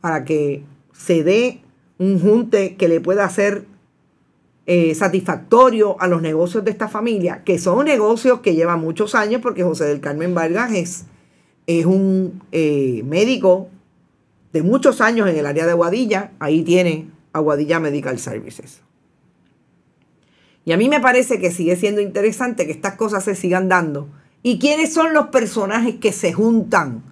para que se dé un junte que le pueda hacer eh, satisfactorio a los negocios de esta familia, que son negocios que llevan muchos años, porque José del Carmen Vargas es, un eh, médico de muchos años en el área de Aguadilla, ahí tiene Aguadilla Medical Services. Y a mí me parece que sigue siendo interesante que estas cosas se sigan dando. ¿Y quiénes son los personajes que se juntan?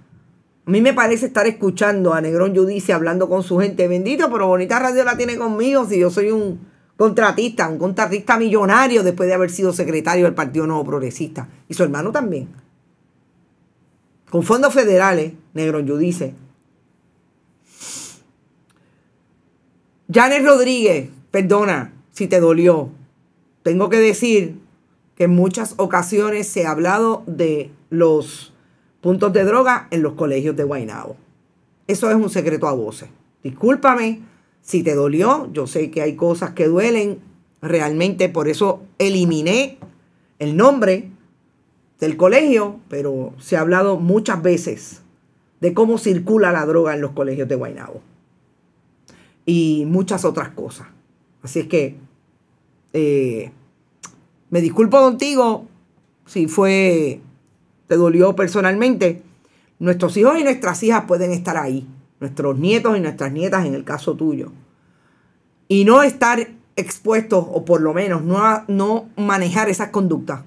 A mí me parece estar escuchando a Negrón Judice hablando con su gente. Bendito, pero Bonita Radio la tiene conmigo si yo soy un contratista, un contratista millonario después de haber sido secretario del Partido Nuevo Progresista. Y su hermano también. Con fondos federales, Negrón Judice. Janet Rodríguez, perdona si te dolió tengo que decir que en muchas ocasiones se ha hablado de los puntos de droga en los colegios de Guaynabo. Eso es un secreto a voces. Discúlpame si te dolió, yo sé que hay cosas que duelen, realmente por eso eliminé el nombre del colegio, pero se ha hablado muchas veces de cómo circula la droga en los colegios de Guaynabo y muchas otras cosas. Así es que eh, me disculpo contigo si fue, te dolió personalmente. Nuestros hijos y nuestras hijas pueden estar ahí, nuestros nietos y nuestras nietas en el caso tuyo. Y no estar expuestos, o por lo menos no, no manejar esas conductas.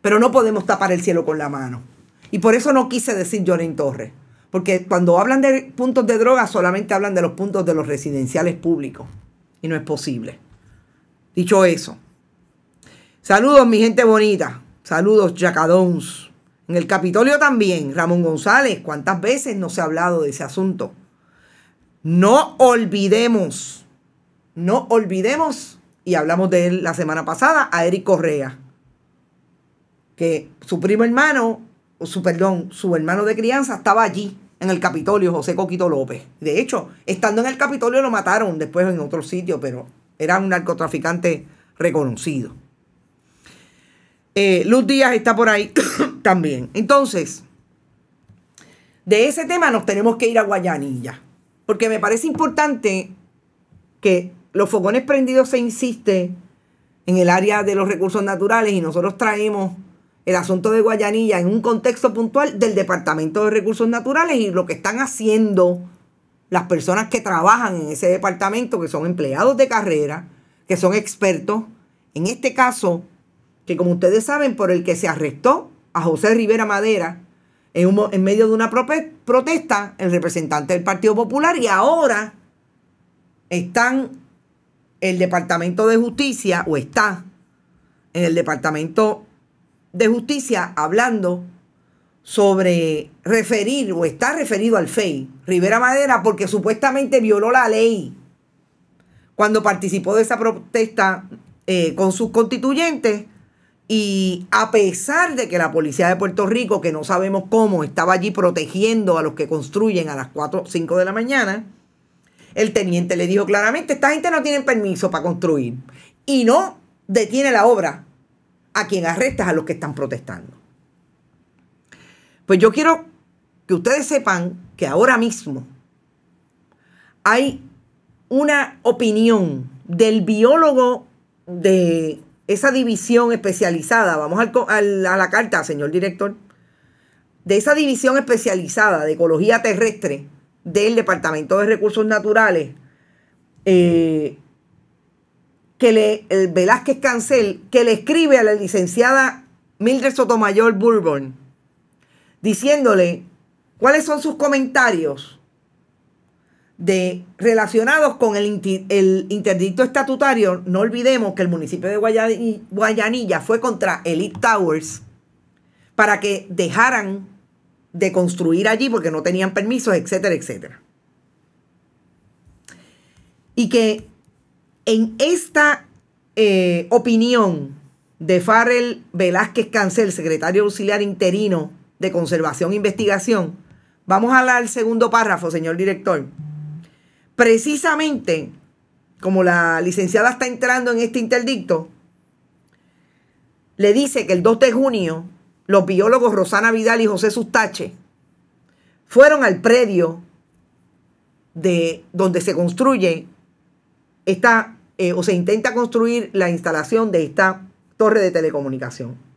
Pero no podemos tapar el cielo con la mano. Y por eso no quise decir Jorge Torres. Porque cuando hablan de puntos de droga, solamente hablan de los puntos de los residenciales públicos. Y no es posible. Dicho eso, saludos mi gente bonita, saludos Jacadons. En el Capitolio también, Ramón González, ¿cuántas veces no se ha hablado de ese asunto? No olvidemos, no olvidemos, y hablamos de él la semana pasada, a Eric Correa, que su primo hermano, o su perdón, su hermano de crianza estaba allí en el Capitolio, José Coquito López. De hecho, estando en el Capitolio lo mataron después en otro sitio, pero era un narcotraficante reconocido. Eh, Luz Díaz está por ahí también. Entonces, de ese tema nos tenemos que ir a Guayanilla. Porque me parece importante que los fogones prendidos se insiste en el área de los recursos naturales y nosotros traemos el asunto de Guayanilla en un contexto puntual del Departamento de Recursos Naturales y lo que están haciendo las personas que trabajan en ese departamento, que son empleados de carrera, que son expertos. En este caso, que como ustedes saben, por el que se arrestó a José Rivera Madera en, en medio de una protesta, el representante del Partido Popular, y ahora están el Departamento de Justicia, o está en el Departamento de Justicia hablando sobre referir o está referido al FEI, Rivera Madera, porque supuestamente violó la ley cuando participó de esa protesta eh, con sus constituyentes. Y a pesar de que la policía de Puerto Rico, que no sabemos cómo, estaba allí protegiendo a los que construyen a las 4 o 5 de la mañana, el teniente le dijo claramente, esta gente no tiene permiso para construir. Y no detiene la obra a quien arrestas a los que están protestando. Pues yo quiero que ustedes sepan que ahora mismo hay una opinión del biólogo de esa división especializada, vamos a la carta, señor director, de esa división especializada de ecología terrestre del Departamento de Recursos Naturales, eh, que le, Velázquez Cancel, que le escribe a la licenciada Mildred Sotomayor Bourbon, diciéndole ¿Cuáles son sus comentarios de, relacionados con el, interdicto estatutario? No olvidemos que el municipio de Guayanilla, fue contra Elite Towers para que dejaran de construir allí porque no tenían permisos, etcétera, etcétera. Y que en esta eh, opinión de Farrell Velázquez Cancel, secretario auxiliar interino de Conservación e Investigación, Vamos a al segundo párrafo, señor director. Precisamente, como la licenciada está entrando en este interdicto, le dice que el 2 de junio los biólogos Rosana Vidal y José Sustache fueron al predio de donde se construye esta eh, o se intenta construir la instalación de esta torre de telecomunicación.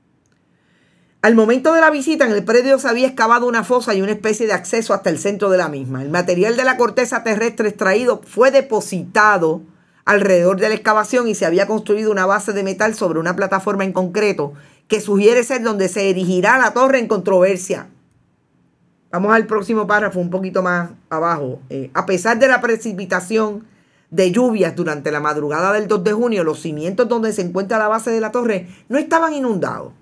Al momento de la visita, en el predio se había excavado una fosa y una especie de acceso hasta el centro de la misma. El material de la corteza terrestre extraído fue depositado alrededor de la excavación y se había construido una base de metal sobre una plataforma en concreto que sugiere ser donde se erigirá la torre en controversia. Vamos al próximo párrafo, un poquito más abajo. Eh, a pesar de la precipitación de lluvias durante la madrugada del 2 de junio, los cimientos donde se encuentra la base de la torre no estaban inundados.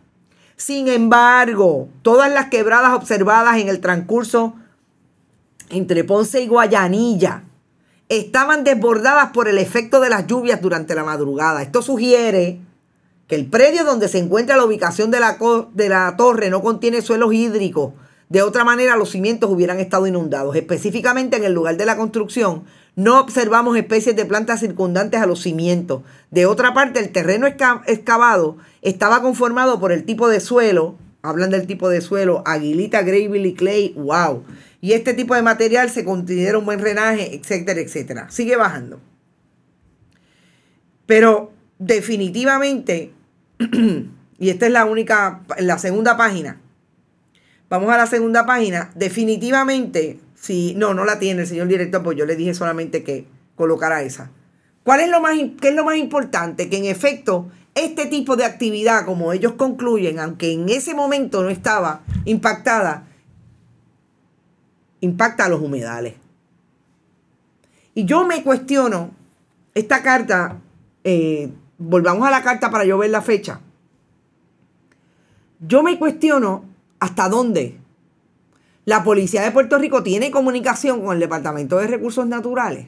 Sin embargo, todas las quebradas observadas en el transcurso entre Ponce y Guayanilla estaban desbordadas por el efecto de las lluvias durante la madrugada. Esto sugiere que el predio donde se encuentra la ubicación de la, de la torre no contiene suelos hídricos. De otra manera, los cimientos hubieran estado inundados. Específicamente en el lugar de la construcción, no observamos especies de plantas circundantes a los cimientos. De otra parte, el terreno excavado estaba conformado por el tipo de suelo, hablan del tipo de suelo, aguilita, y clay, wow. Y este tipo de material se considera un buen renaje, etcétera, etcétera. Sigue bajando. Pero definitivamente, y esta es la única, la segunda página. Vamos a la segunda página. Definitivamente, Sí, no, no la tiene el señor director, pues yo le dije solamente que colocara esa. ¿Cuál es lo más, qué es lo más importante? Que en efecto, este tipo de actividad, como ellos concluyen, aunque en ese momento no estaba impactada, impacta a los humedales. Y yo me cuestiono, esta carta, eh, volvamos a la carta para yo ver la fecha. Yo me cuestiono hasta dónde ¿La policía de Puerto Rico tiene comunicación con el Departamento de Recursos Naturales?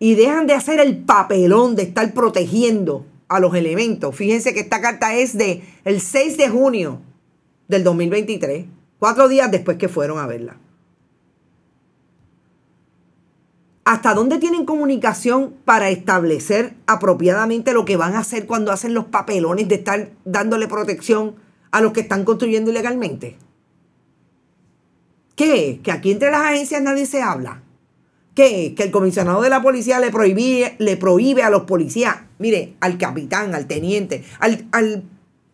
Y dejan de hacer el papelón de estar protegiendo a los elementos. Fíjense que esta carta es de el 6 de junio del 2023, cuatro días después que fueron a verla. ¿Hasta dónde tienen comunicación para establecer apropiadamente lo que van a hacer cuando hacen los papelones de estar dándole protección a los que están construyendo ilegalmente? ¿Qué? ¿Que aquí entre las agencias nadie se habla? ¿Qué? ¿Que el comisionado de la policía le, prohíbe le prohíbe a los policías? Mire, al capitán, al teniente, al,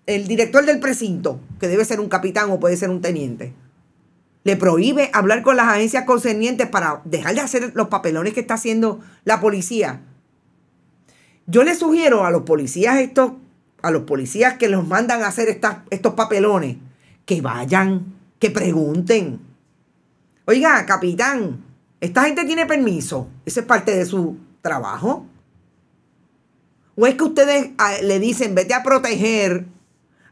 el director del precinto, que debe ser un capitán o puede ser un teniente, le prohíbe hablar con las agencias concernientes para dejar de hacer los papelones que está haciendo la policía. Yo le sugiero a los policías estos, a los policías que los mandan a hacer estos papelones, que vayan, que pregunten, Oiga, capitán, esta gente tiene permiso. Ese es parte de su trabajo. ¿O es que ustedes ah, le dicen, vete a proteger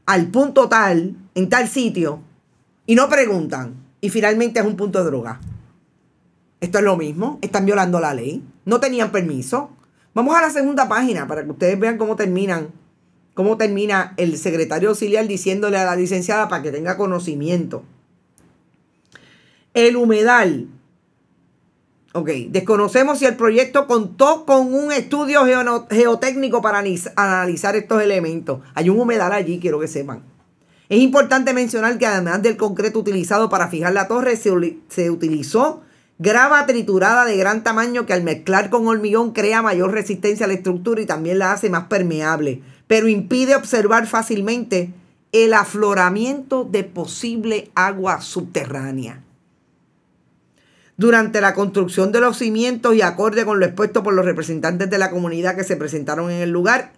al punto tal, en tal sitio, y no preguntan? Y finalmente es un punto de droga. Esto es lo mismo, están violando la ley, no tenían permiso. Vamos a la segunda página para que ustedes vean cómo terminan, cómo termina el secretario auxiliar diciéndole a la licenciada para que tenga conocimiento. El humedal. Ok, desconocemos si el proyecto contó con un estudio geotécnico para analizar estos elementos. Hay un humedal allí, quiero que sepan. Es importante mencionar que además del concreto utilizado para fijar la torre, se, se utilizó grava triturada de gran tamaño que al mezclar con hormigón crea mayor resistencia a la estructura y también la hace más permeable, pero impide observar fácilmente el afloramiento de posible agua subterránea durante la construcción de los cimientos y acorde con lo expuesto por los representantes de la comunidad que se presentaron en el lugar,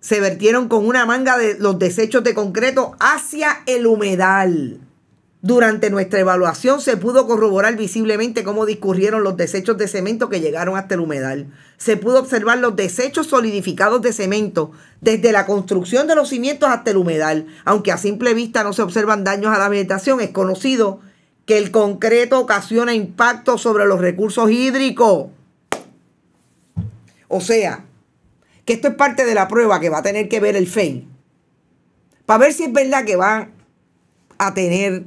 se vertieron con una manga de los desechos de concreto hacia el humedal. Durante nuestra evaluación se pudo corroborar visiblemente cómo discurrieron los desechos de cemento que llegaron hasta el humedal. Se pudo observar los desechos solidificados de cemento desde la construcción de los cimientos hasta el humedal. Aunque a simple vista no se observan daños a la vegetación, es conocido que el concreto ocasiona impacto sobre los recursos hídricos. O sea, que esto es parte de la prueba que va a tener que ver el FEI. Para ver si es verdad que van a tener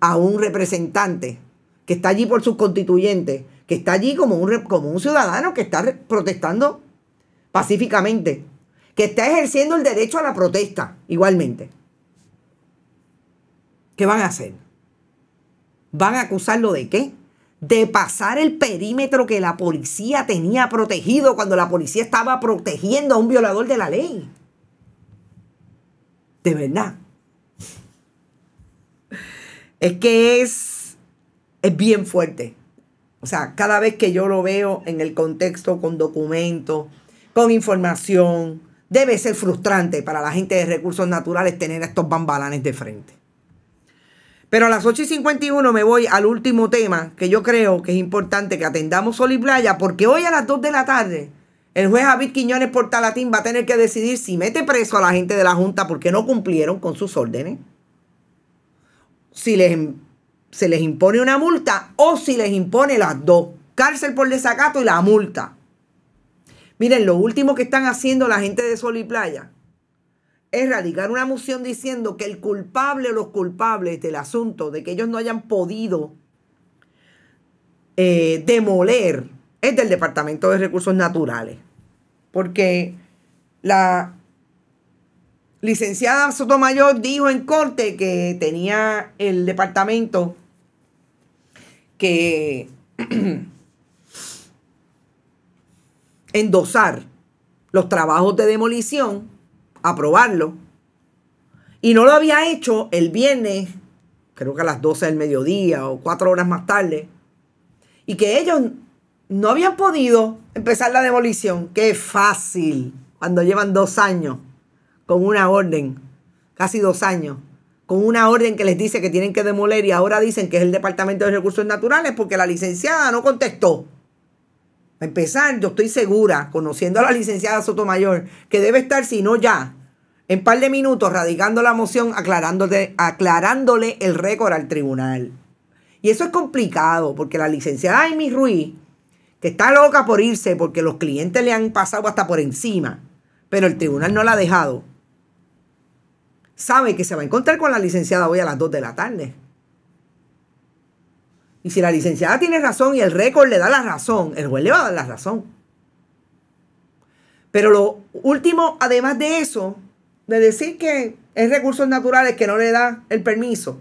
a un representante que está allí por sus constituyentes, que está allí como un, como un ciudadano que está protestando pacíficamente, que está ejerciendo el derecho a la protesta igualmente. ¿Qué van a hacer? ¿Van a acusarlo de qué? De pasar el perímetro que la policía tenía protegido cuando la policía estaba protegiendo a un violador de la ley. De verdad. Es que es, bien fuerte. O sea, cada vez que yo lo veo en el contexto con documentos, con información, debe ser frustrante para la gente de recursos naturales tener estos bambalanes de frente. Pero a las 8 y 51 me voy al último tema que yo creo que es importante que atendamos Sol y Playa, porque hoy a las 2 de la tarde el juez David Quiñones Portalatín va a tener que decidir si mete preso a la gente de la Junta porque no cumplieron con sus órdenes, si se les impone una multa o si les impone las dos, cárcel por desacato y la multa. Miren, lo último que están haciendo la gente de Sol y Playa es radicar una moción diciendo que el culpable o los culpables del asunto de que ellos no hayan podido eh, demoler es del Departamento de Recursos Naturales. Porque la licenciada Sotomayor dijo en corte que tenía el departamento que endosar los trabajos de demolición aprobarlo. Y no lo había hecho el viernes, creo que a las 12 del mediodía o cuatro horas más tarde. Y que ellos no habían podido empezar la demolición. Qué fácil cuando llevan dos años con una orden, casi dos años, con una orden que les dice que tienen que demoler y ahora dicen que es el Departamento de Recursos Naturales porque la licenciada no contestó. Para empezar, yo estoy segura, conociendo a la licenciada Sotomayor, que debe estar, si no ya, en par de minutos radicando la moción, aclarándole, aclarándole el récord al tribunal. Y eso es complicado, porque la licenciada Amy Ruiz, que está loca por irse porque los clientes le han pasado hasta por encima, pero el tribunal no la ha dejado, sabe que se va a encontrar con la licenciada hoy a las 2 de la tarde. Y si la licenciada tiene razón y el récord le da la razón, el juez le va a dar la razón. Pero lo último, además de eso, de decir que es recursos naturales que no le da el permiso,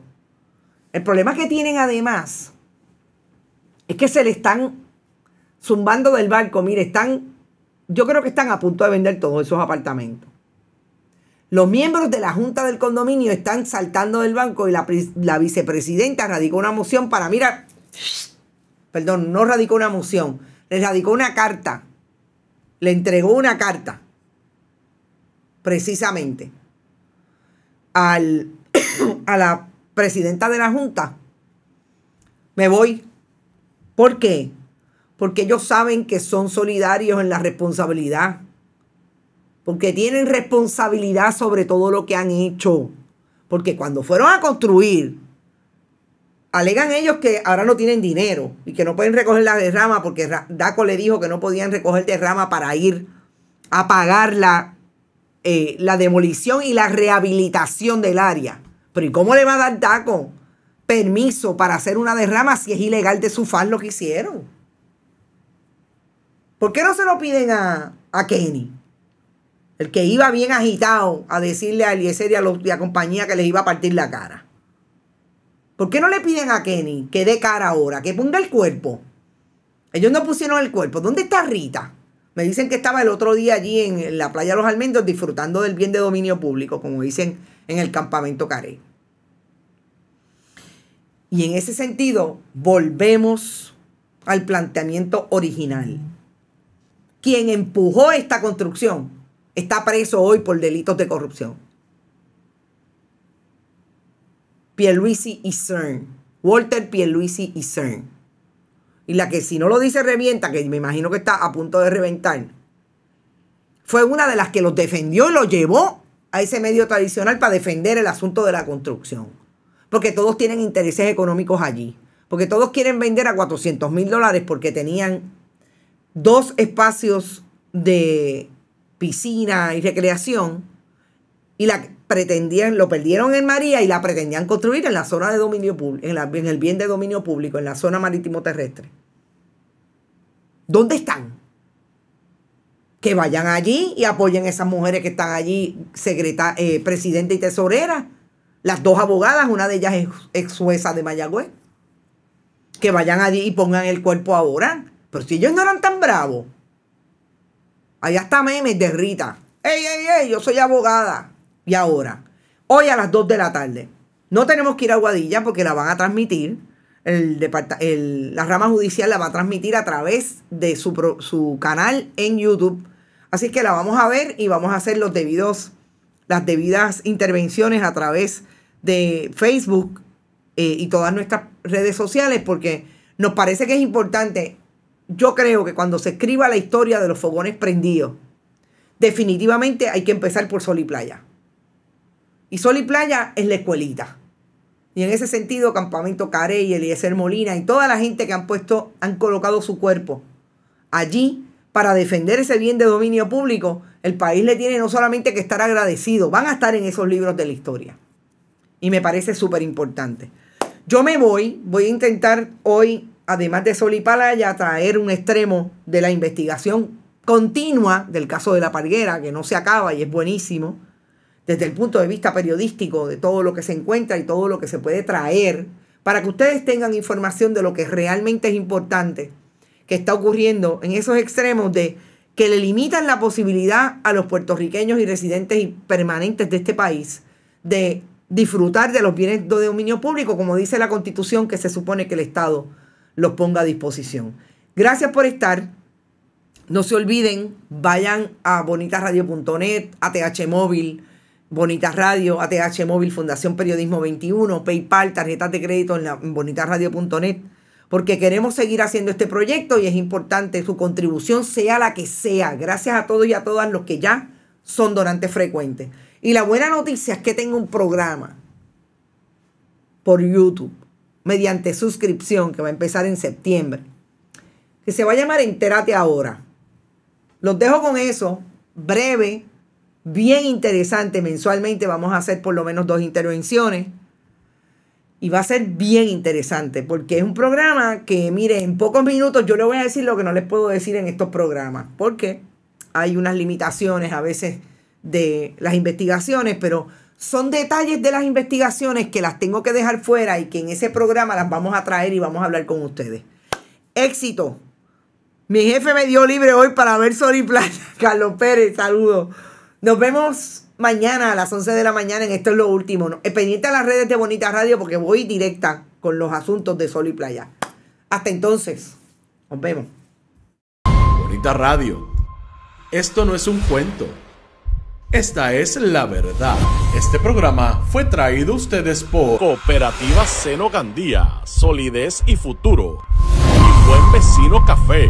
el problema que tienen además es que se le están zumbando del banco. Mire, están, yo creo que están a punto de vender todos esos apartamentos. Los miembros de la Junta del Condominio están saltando del banco y la, vicepresidenta radicó una moción para, mira, perdón, no radicó una moción, le radicó una carta, le entregó una carta, precisamente, al, a la presidenta de la Junta. Me voy. ¿Por qué? Porque ellos saben que son solidarios en la responsabilidad. Porque tienen responsabilidad sobre todo lo que han hecho. Porque cuando fueron a construir Alegan ellos que ahora no tienen dinero y que no pueden recoger la derrama porque Daco le dijo que no podían recoger derrama para ir a pagar la, eh, la demolición y la rehabilitación del área. Pero ¿y cómo le va a dar Daco permiso para hacer una derrama si es ilegal de su lo que hicieron? ¿Por qué no se lo piden a, a Kenny? El que iba bien agitado a decirle a Eliezer y a, la compañía que les iba a partir la cara. ¿Por qué no le piden a Kenny que dé cara ahora, que ponga el cuerpo? Ellos no pusieron el cuerpo. ¿Dónde está Rita? Me dicen que estaba el otro día allí en la playa Los Almendros disfrutando del bien de dominio público, como dicen en el campamento Carey. Y en ese sentido, volvemos al planteamiento original. Quien empujó esta construcción está preso hoy por delitos de corrupción. Pierluisi y CERN. Walter Pierluisi y CERN. Y la que si no lo dice revienta, que me imagino que está a punto de reventar, fue una de las que los defendió y lo llevó a ese medio tradicional para defender el asunto de la construcción. Porque todos tienen intereses económicos allí. Porque todos quieren vender a 400 mil dólares porque tenían dos espacios de piscina y recreación. Y la, pretendían, lo perdieron en María y la pretendían construir en la zona de dominio público, en, el bien de dominio público, en la zona marítimo terrestre. ¿Dónde están? Que vayan allí y apoyen a esas mujeres que están allí, secreta, eh, presidenta y tesorera, las dos abogadas, una de ellas es ex jueza de Mayagüez. Que vayan allí y pongan el cuerpo ahora. Pero si ellos no eran tan bravos. Allá está memes de Rita. ¡Ey, ey, ey! Yo soy abogada y ahora. Hoy a las 2 de la tarde. No tenemos que ir a Guadilla porque la van a transmitir. la rama judicial la va a transmitir a través de su, su canal en YouTube. Así que la vamos a ver y vamos a hacer los debidos, las debidas intervenciones a través de Facebook eh, y todas nuestras redes sociales porque nos parece que es importante. Yo creo que cuando se escriba la historia de los fogones prendidos, definitivamente hay que empezar por Sol y Playa. Y Sol y Playa es la escuelita. Y en ese sentido, Campamento Carey, Eliezer Molina y toda la gente que han puesto, han colocado su cuerpo allí para defender ese bien de dominio público, el país le tiene no solamente que estar agradecido, van a estar en esos libros de la historia. Y me parece súper importante. Yo me voy, voy a intentar hoy, además de Sol y Playa, traer un extremo de la investigación continua del caso de la Parguera, que no se acaba y es buenísimo desde el punto de vista periodístico de todo lo que se encuentra y todo lo que se puede traer, para que ustedes tengan información de lo que realmente es importante que está ocurriendo en esos extremos de que le limitan la posibilidad a los puertorriqueños y residentes y permanentes de este país de disfrutar de los bienes de dominio público, como dice la constitución, que se supone que el Estado los ponga a disposición. Gracias por estar. No se olviden, vayan a bonitasradio.net, a TH Móvil, Bonita Radio, ATH Móvil, Fundación Periodismo 21, PayPal, tarjetas de crédito en, la, porque queremos seguir haciendo este proyecto y es importante su contribución sea la que sea. Gracias a todos y a todas los que ya son donantes frecuentes. Y la buena noticia es que tengo un programa por YouTube mediante suscripción que va a empezar en septiembre, que se va a llamar Entérate ahora. Los dejo con eso, breve, bien interesante. Mensualmente vamos a hacer por lo menos dos intervenciones. Y va a ser bien interesante porque es un programa que, mire, en pocos minutos yo le voy a decir lo que no les puedo decir en estos programas. Porque hay unas limitaciones a veces de las investigaciones, pero son detalles de las investigaciones que las tengo que dejar fuera y que en ese programa las vamos a traer y vamos a hablar con ustedes. Éxito. Mi jefe me dio libre hoy para ver y Plata. Carlos Pérez, saludos. Nos vemos mañana a las 11 de la mañana en Esto es lo último. ¿no? Eh, a las redes de Bonita Radio porque voy directa con los asuntos de sol y playa. Hasta entonces, nos vemos. Bonita Radio. Esto no es un cuento. Esta es la verdad. Este programa fue traído a ustedes por Cooperativa Seno Gandía, Solidez y Futuro. Y Buen Vecino Café.